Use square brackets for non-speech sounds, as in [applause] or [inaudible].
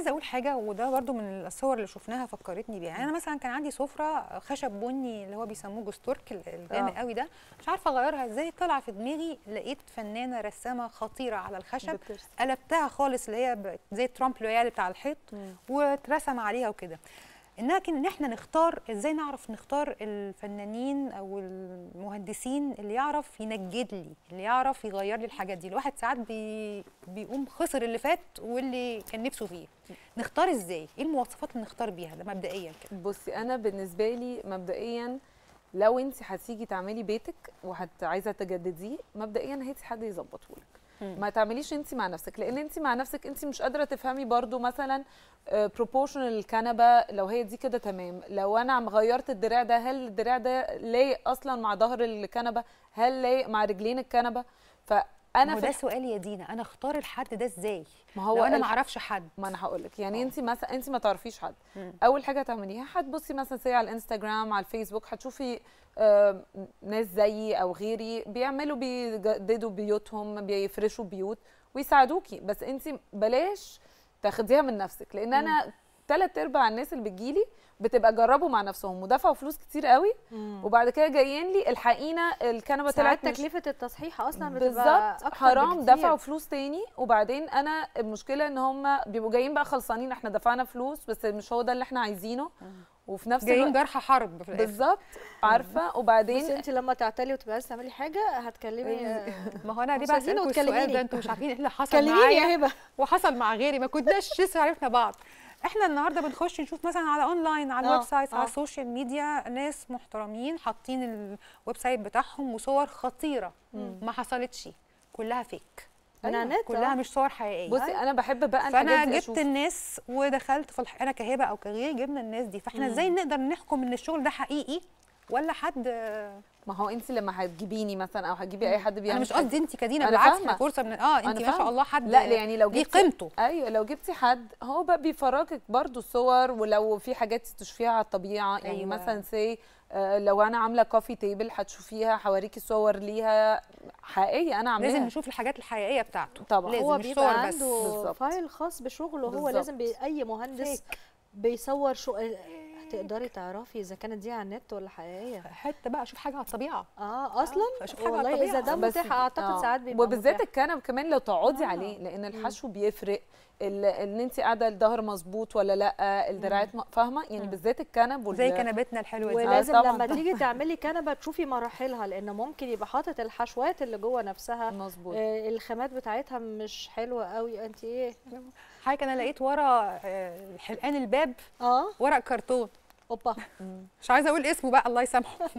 عايزه اقول حاجه وده برده من الصور اللي شفناها فكرتني بيها يعني انا مثلا كان عندي سفره خشب بني اللي هو بيسموه جسترك الجامد آه. قوي ده مش عارفه اغيرها ازاي طلع في دماغي لقيت فنانه رسامه خطيره على الخشب قلبتها خالص اللي هي زي ترامب لويال بتاع الحيط واترسم عليها وكده لكن نحن نختار ازاي نعرف نختار الفنانين او المهندسين اللي يعرف ينجد لي اللي يعرف يغير لي الحاجات دي الواحد ساعات بي بيقوم خسر اللي فات واللي كان نفسه فيه نختار ازاي ايه المواصفات اللي نختار بيها ده مبدئيا كده بصي انا بالنسبه لي مبدئيا لو انت هتيجي تعملي بيتك وعايزه تجدديه مبدئيا هاتي حد يظبطه لك ما تعمليش انت مع نفسك لان انت مع نفسك انت مش قادره تفهمي برضو مثلا بروبورشن آه، الكنبه لو هي دي كده تمام لو انا غيرت الدراع ده هل الدراع ده لايق اصلا مع ظهر الكنبه هل لايق مع رجلين الكنبه انا في ده سؤال يا دينا انا اختار الحد ده ازاي ما هو انا ما اعرفش حد ما انا هقول لك يعني انت مثلا انت ما تعرفيش حد مم. اول حاجه تعمليها هتبصي مثلا سي على الانستجرام على الفيسبوك هتشوفي آه ناس زيي او غيري بيعملوا بيجددوا بيوتهم بيفرشوا بيوت ويساعدوكي بس انت بلاش تاخديها من نفسك لان انا ثلاث ارباع الناس اللي بتجيلي بتبقى جربوا مع نفسهم ودفعوا فلوس كتير قوي مم. وبعد كده جايين لي الحقينا الكنبه طلعت تكلفه التصحيح اصلا بتبقى بالظبط حرام بكتير. دفعوا فلوس تاني وبعدين انا المشكله ان هم بيبقوا جايين بقى خلصانين احنا دفعنا فلوس بس مش هو ده اللي احنا عايزينه مم. وفي نفس جايين الوقت جرح حرب بالظبط عارفه وبعدين بس انت لما تعتلي وتبقى عايزه تعملي حاجه هتكلمي إيه، [laughs] ما هو انا دي بقى السؤال ده انتوا مش عارفين ايه اللي حصل معايا وحصل مع غيري ما كناش لسه عرفنا بعض احنا النهارده بنخش نشوف مثلا على اونلاين على آه، الويب سايت على السوشيال آه. ميديا ناس محترمين حاطين الويب سايت بتاعهم وصور خطيره ما حصلتش كلها فيك انا أيوة. كلها آه. مش صور حقيقيه بصي أيوة. انا بحب بقى فانا جبت أشوف. الناس ودخلت في الح... انا كهبه او كغيري جبنا الناس دي فاحنا ازاي نقدر نحكم ان الشغل ده حقيقي ولا حد ما هو انت لما هتجيبيني مثلا او هتجيبي اي حد بيعمل انا مش قصدي انت كدينا بالعكس فرصه من اه انت ما شاء الله حد لا يعني لو جبتي قيمته ايوه لو جبتي حد هو بقى بيفرجك برضو صور ولو في حاجات تشوفيها على الطبيعه يعني أيوة. مثلا سي آه، لو انا عامله كوفي تيبل هتشوفيها هوريكي صور ليها حقيقيه انا عاملاها لازم نشوف الحاجات الحقيقيه بتاعته طبعا لازم هو بيبقى عنده بس. فايل خاص بشغله هو لازم اي مهندس فيك. بيصور شو تقدري تعرفي اذا كانت دي على النت ولا حقيقيه حته بقى اشوف حاجه على الطبيعه اه اصلا أه، اشوف حاجه على الطبيعه اذا ده متاح اعتقد آه. ساعات بيبقى وبالذات الكنب كمان لو تقعدي آه. عليه لان الحشو بيفرق ان انت قاعده الظهر مظبوط ولا لا الدراعات فاهمه يعني بالذات الكنب وال... زي كنبتنا الحلوه دي ولازم آه لما تيجي [laughs] تعملي كنبه تشوفي مراحلها لان ممكن يبقى حاطط الحشوات اللي جوه نفسها مظبوط آه الخامات بتاعتها مش حلوه قوي انت ايه حضرتك انا لقيت ورا آه، حلقان الباب اه ورق كرتون اوبا مش عايزه اقول اسمه بقى الله يسامحه